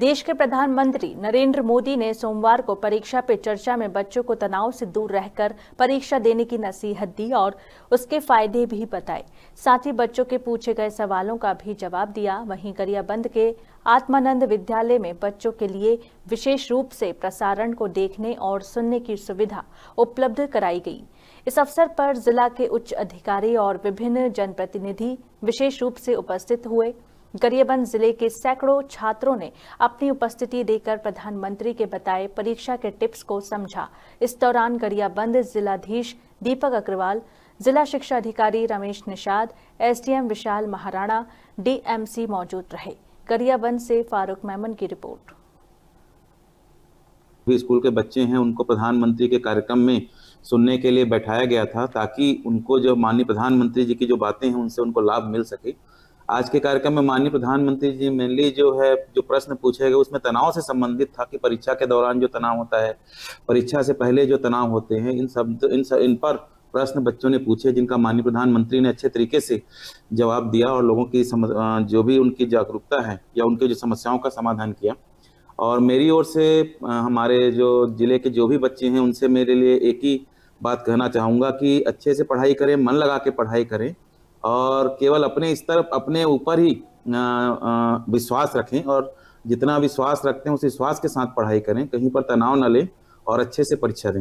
देश के प्रधानमंत्री नरेंद्र मोदी ने सोमवार को परीक्षा पे चर्चा में बच्चों को तनाव से दूर रहकर परीक्षा देने की नसीहत दी और उसके फायदे भी बताए साथ ही बच्चों के पूछे गए सवालों का भी जवाब दिया वहीं गरियाबंद के आत्मानंद विद्यालय में बच्चों के लिए विशेष रूप से प्रसारण को देखने और सुनने की सुविधा उपलब्ध कराई गई इस अवसर पर जिला के उच्च अधिकारी और विभिन्न जनप्रतिनिधि विशेष रूप से उपस्थित हुए गरियाबंद जिले के सैकड़ों छात्रों ने अपनी उपस्थिति देकर प्रधानमंत्री के बताए परीक्षा के टिप्स को समझा इस दौरान गरियाबंद जिलाधीश दीपक अग्रवाल जिला शिक्षा अधिकारी रमेश निषाद एसडीएम विशाल महाराणा डीएमसी मौजूद रहे गरियाबंद से फारूक मेमन की रिपोर्ट स्कूल के बच्चे हैं उनको प्रधानमंत्री के कार्यक्रम में सुनने के लिए बैठाया गया था ताकि उनको जो माननीय प्रधानमंत्री जी की जो बातें हैं उनसे उनको लाभ मिल सके आज के कार्यक्रम में माननीय प्रधानमंत्री जी मेनली जो है जो प्रश्न पूछे गए उसमें तनाव से संबंधित था कि परीक्षा के दौरान जो तनाव होता है परीक्षा से पहले जो तनाव होते हैं इन शब्द इन सब इन पर प्रश्न बच्चों ने पूछे जिनका माननीय प्रधानमंत्री ने अच्छे तरीके से जवाब दिया और लोगों की समझ जो भी उनकी जागरूकता है या उनकी जो समस्याओं का समाधान किया और मेरी ओर से हमारे जो जिले के जो भी बच्चे हैं उनसे मेरे लिए एक ही बात कहना चाहूँगा कि अच्छे से पढ़ाई करें मन लगा के पढ़ाई करें और केवल अपने स्तर अपने ऊपर ही विश्वास रखें और जितना विश्वास रखते हैं उस विश्वास के साथ पढ़ाई करें कहीं पर तनाव न लें और अच्छे से परीक्षा दें